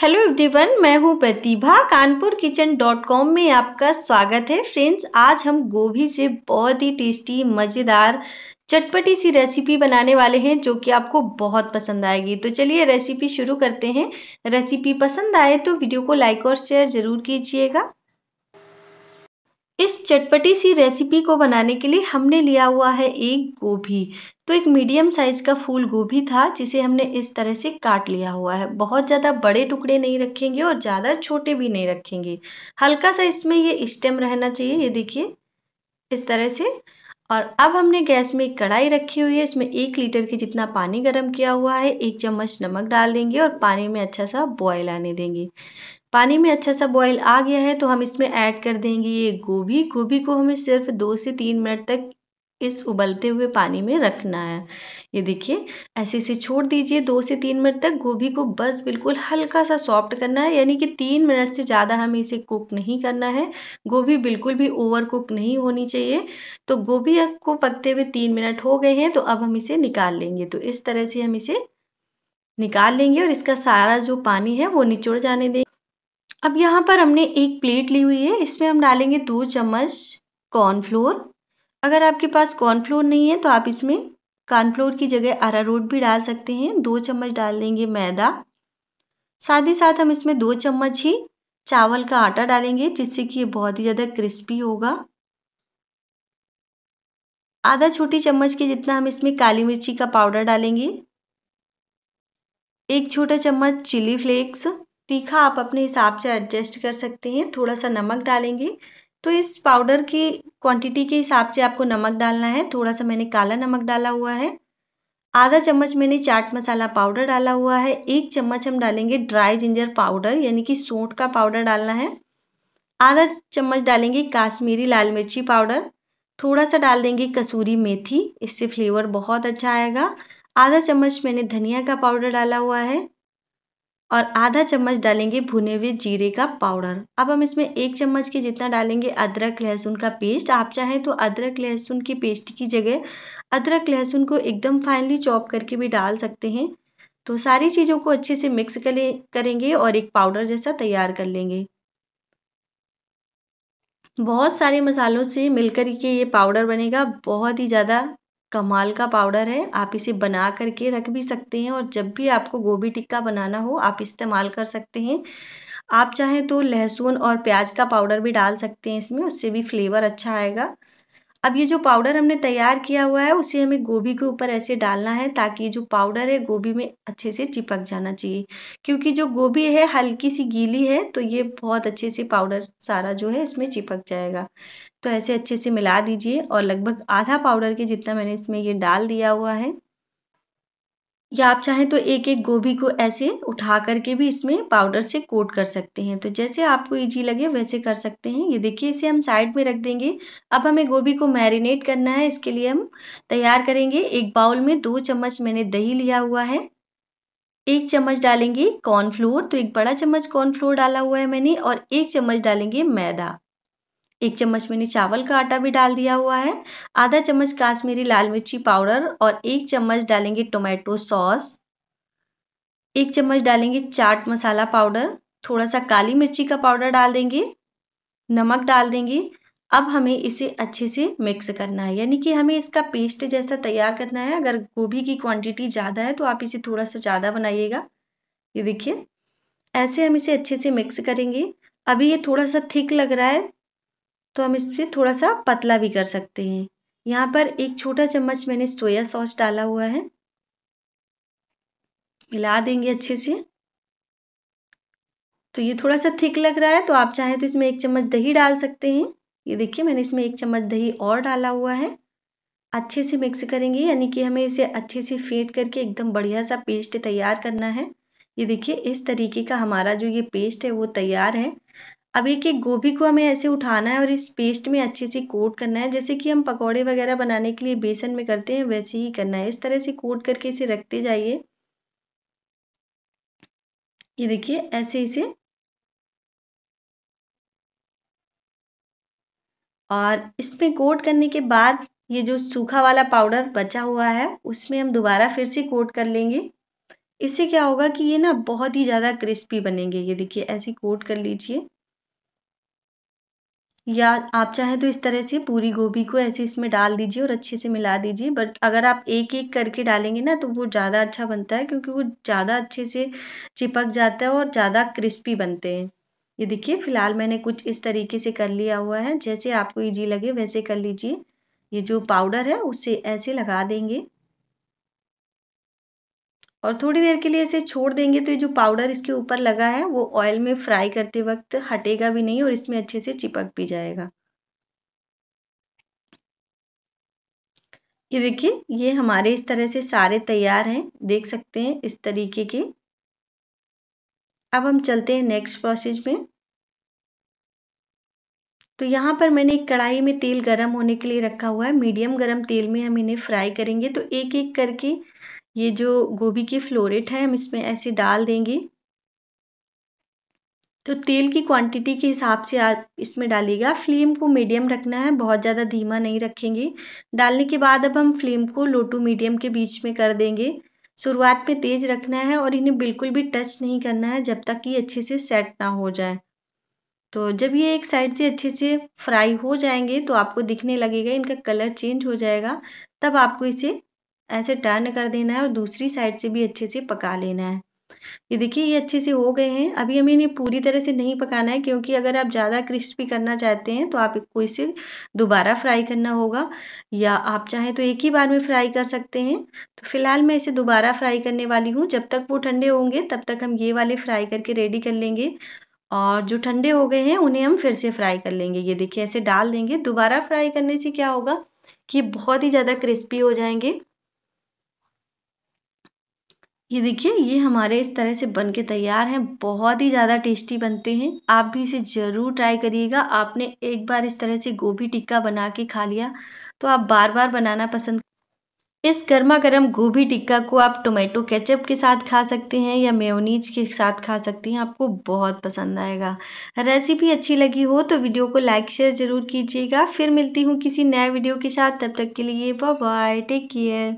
hello everyone मैं हूं Pratibha Kanpur kitchen dot com में आपका स्वागत है फ्रेंड्स आज हम गोभी से बहुत ही टेस्टी मज़ेदार चटपटी सी रेसिपी बनाने वाले हैं जो कि आपको बहुत पसंद आएगी तो चलिए रेसिपी शुरू करते हैं रेसिपी पसंद आए तो वीडियो को लाइक और शेयर ज़रूर कीजिएगा इस चटपटी सी रेसिपी को बनाने के लिए हमने लिया हुआ है एक गोभी तो एक मीडियम साइज का फूल गोभी था जिसे हमने इस तरह से काट लिया हुआ है बहुत ज़्यादा बड़े टुकड़े नहीं रखेंगे और ज़्यादा छोटे भी नहीं रखेंगे हल्का सा इसमें ये स्टेम रहना चाहिए ये देखिए इस तरह से और अब हमने गैस में एक कढ़ाई रखी हुई है इसमें एक लीटर के जितना पानी गर्म किया हुआ है एक चम्मच नमक डाल देंगे और पानी में अच्छा सा बॉयल आने देंगे पानी में अच्छा सा बॉयल आ गया है तो हम इसमें ऐड कर देंगे ये गोभी गोभी को हमें सिर्फ दो से तीन मिनट तक इस उबलते हुए पानी में रखना है ये देखिए ऐसे इसे छोड़ दीजिए दो से तीन मिनट तक गोभी को बस बिल्कुल हल्का सा सॉफ्ट करना है यानी कि तीन मिनट से ज़्यादा हमें इसे कुक नहीं करना है गोभी बिल्कुल भी ओवर कुक नहीं होनी चाहिए तो गोभी को पकते हुए तीन मिनट हो गए हैं तो अब हम इसे निकाल लेंगे तो इस तरह से हम इसे निकाल लेंगे और इसका सारा जो पानी है वो निचोड़ जाने देंगे अब यहाँ पर हमने एक प्लेट ली हुई है इसमें हम डालेंगे दो चम्मच कॉर्नफ्लोर अगर आपके पास कॉर्नफ्लोर नहीं है तो आप इसमें कॉर्नफ्लोर की जगह अरारोट भी डाल सकते हैं दो चम्मच डाल देंगे मैदा साथ ही साथ हम इसमें दो चम्मच ही चावल का आटा डालेंगे जिससे कि ये बहुत ही ज़्यादा क्रिस्पी होगा आधा छोटी चम्मच के जितना हम इसमें काली मिर्ची का पाउडर डालेंगे एक छोटा चम्मच चिली फ्लेक्स तीखा आप अपने हिसाब से एडजस्ट कर सकते हैं थोड़ा सा नमक डालेंगे तो इस पाउडर की क्वांटिटी के हिसाब से आपको नमक डालना है थोड़ा सा मैंने काला नमक डाला हुआ है आधा चम्मच मैंने चाट मसाला पाउडर डाला हुआ है एक चम्मच हम डालेंगे ड्राई जिंजर पाउडर यानी कि सोंठ का पाउडर डालना है आधा चम्मच डालेंगे काश्मीरी लाल मिर्ची पाउडर थोड़ा सा डाल देंगे कसूरी मेथी इससे फ्लेवर बहुत अच्छा आएगा आधा चम्मच मैंने धनिया का पाउडर डाला हुआ है और आधा चम्मच डालेंगे भुने हुए जीरे का पाउडर अब हम इसमें एक चम्मच के जितना डालेंगे अदरक लहसुन का पेस्ट आप चाहें तो अदरक लहसुन की पेस्ट की जगह अदरक लहसुन को एकदम फाइनली चॉप करके भी डाल सकते हैं तो सारी चीज़ों को अच्छे से मिक्स करेंगे और एक पाउडर जैसा तैयार कर लेंगे बहुत सारे मसालों से मिलकर के ये पाउडर बनेगा बहुत ही ज़्यादा कमाल का पाउडर है आप इसे बना करके रख भी सकते हैं और जब भी आपको गोभी टिक्का बनाना हो आप इस्तेमाल कर सकते हैं आप चाहें तो लहसुन और प्याज का पाउडर भी डाल सकते हैं इसमें उससे भी फ्लेवर अच्छा आएगा अब ये जो पाउडर हमने तैयार किया हुआ है उसे हमें गोभी के ऊपर ऐसे डालना है ताकि जो पाउडर है गोभी में अच्छे से चिपक जाना चाहिए क्योंकि जो गोभी है हल्की सी गीली है तो ये बहुत अच्छे से पाउडर सारा जो है इसमें चिपक जाएगा तो ऐसे अच्छे से मिला दीजिए और लगभग आधा पाउडर के जितना मैंने इसमें ये डाल दिया हुआ है या आप चाहें तो एक एक गोभी को ऐसे उठा करके भी इसमें पाउडर से कोट कर सकते हैं तो जैसे आपको ईजी लगे वैसे कर सकते हैं ये देखिए इसे हम साइड में रख देंगे अब हमें गोभी को मैरिनेट करना है इसके लिए हम तैयार करेंगे एक बाउल में दो चम्मच मैंने दही लिया हुआ है एक चम्मच डालेंगे कॉर्नफ्लोर तो एक बड़ा चम्मच कॉर्नफ्लोर डाला हुआ है मैंने और एक चम्मच डालेंगे मैदा एक चम्मच मैंने चावल का आटा भी डाल दिया हुआ है आधा चम्मच काश्मीरी लाल मिर्ची पाउडर और एक चम्मच डालेंगे टोमेटो सॉस एक चम्मच डालेंगे चाट मसाला पाउडर थोड़ा सा काली मिर्ची का पाउडर डाल देंगे नमक डाल देंगे अब हमें इसे अच्छे से मिक्स करना है यानी कि हमें इसका पेस्ट जैसा तैयार करना है अगर गोभी की क्वांटिटी ज़्यादा है तो आप इसे थोड़ा सा ज़्यादा बनाइएगा ये देखिए ऐसे हम इसे अच्छे से मिक्स करेंगे अभी ये थोड़ा सा थिक लग रहा है तो हम इससे थोड़ा सा पतला भी कर सकते हैं यहाँ पर एक छोटा चम्मच मैंने सोया सॉस डाला हुआ है मिला देंगे अच्छे से तो ये थोड़ा सा थिक लग रहा है तो आप चाहें तो इसमें एक चम्मच दही डाल सकते हैं ये देखिए मैंने इसमें एक चम्मच दही और डाला हुआ है अच्छे से मिक्स करेंगे यानी कि हमें इसे अच्छे से फेंट करके एकदम बढ़िया सा पेस्ट तैयार करना है ये देखिए इस तरीके का हमारा जो ये पेस्ट है वो तैयार है अब एक एक गोभी को हमें ऐसे उठाना है और इस पेस्ट में अच्छे से कोट करना है जैसे कि हम पकौड़े वगैरह बनाने के लिए बेसन में करते हैं वैसे ही करना है इस तरह से कोट करके इसे रखते जाइए ये देखिए ऐसे इसे और इसमें कोट करने के बाद ये जो सूखा वाला पाउडर बचा हुआ है उसमें हम दोबारा फिर से कोट कर लेंगे इससे क्या होगा कि ये ना बहुत ही ज़्यादा क्रिस्पी बनेंगे ये देखिए ऐसे कोट कर लीजिए या आप चाहे तो इस तरह से पूरी गोभी को ऐसे इसमें डाल दीजिए और अच्छे से मिला दीजिए बट अगर आप एक एक करके डालेंगे ना तो वो ज़्यादा अच्छा बनता है क्योंकि वो ज़्यादा अच्छे से चिपक जाता है और ज़्यादा क्रिस्पी बनते हैं ये देखिए फिलहाल मैंने कुछ इस तरीके से कर लिया हुआ है जैसे आपको ईजी लगे वैसे कर लीजिए ये जो पाउडर है उसे ऐसे लगा देंगे और थोड़ी देर के लिए इसे छोड़ देंगे तो ये जो पाउडर इसके ऊपर लगा है वो ऑयल में फ्राई करते वक्त हटेगा भी नहीं और इसमें अच्छे से चिपक भी जाएगा ये देखिए ये हमारे इस तरह से सारे तैयार हैं देख सकते हैं इस तरीके के अब हम चलते हैं नेक्स्ट प्रोसेस में तो यहाँ पर मैंने एक कढ़ाई में तेल गरम होने के लिए रखा हुआ है मीडियम गरम तेल में हम इन्हें फ्राई करेंगे तो एक एक करके ये जो गोभी की फ्लोरेट है हम इसमें ऐसे डाल देंगे तो तेल की क्वांटिटी के हिसाब से आप इसमें डालिएगा फ्लेम को मीडियम रखना है बहुत ज़्यादा धीमा नहीं रखेंगे डालने के बाद अब हम फ्लेम को लो टू मीडियम के बीच में कर देंगे शुरुआत में तेज रखना है और इन्हें बिल्कुल भी टच नहीं करना है जब तक ये अच्छे से सेट ना हो जाए तो जब ये एक साइड से अच्छे से फ्राई हो जाएंगे तो आपको दिखने लगेगा इनका कलर चेंज हो जाएगा तब आपको इसे ऐसे टर्न कर देना है और दूसरी साइड से भी अच्छे से पका लेना है ये देखिए ये अच्छे से हो गए हैं अभी हमें इन्हें पूरी तरह से नहीं पकाना है क्योंकि अगर आप ज़्यादा क्रिस्पी करना चाहते हैं तो आपको इसे दोबारा फ्राई करना होगा या आप चाहें तो एक ही बार में फ्राई कर सकते हैं तो फिलहाल मैं इसे दोबारा फ्राई करने वाली हूँ जब तक वो ठंडे होंगे तब तक हम ये वाले फ्राई करके रेडी कर लेंगे और जो ठंडे हो गए हैं उन्हें हम फिर से फ्राई कर लेंगे ये देखिए ऐसे डाल देंगे दोबारा फ्राई करने से क्या होगा कि बहुत ही ज़्यादा क्रिस्पी हो जाएंगे ये देखिए ये हमारे इस तरह से बन के तैयार हैं बहुत ही ज़्यादा टेस्टी बनते हैं आप भी इसे ज़रूर ट्राई करिएगा आपने एक बार इस तरह से गोभी टिक्का बना के खा लिया तो आप बार बार बनाना पसंद इस गर्मा गर्म गोभी टिक्का को आप टोमेटो केचप के साथ खा सकते हैं या मेयोनीज के साथ खा सकते हैं आपको बहुत पसंद आएगा रेसिपी अच्छी लगी हो तो वीडियो को लाइक शेयर ज़रूर कीजिएगा फिर मिलती हूँ किसी नए वीडियो के साथ तब तक के लिए बाय टेक केयर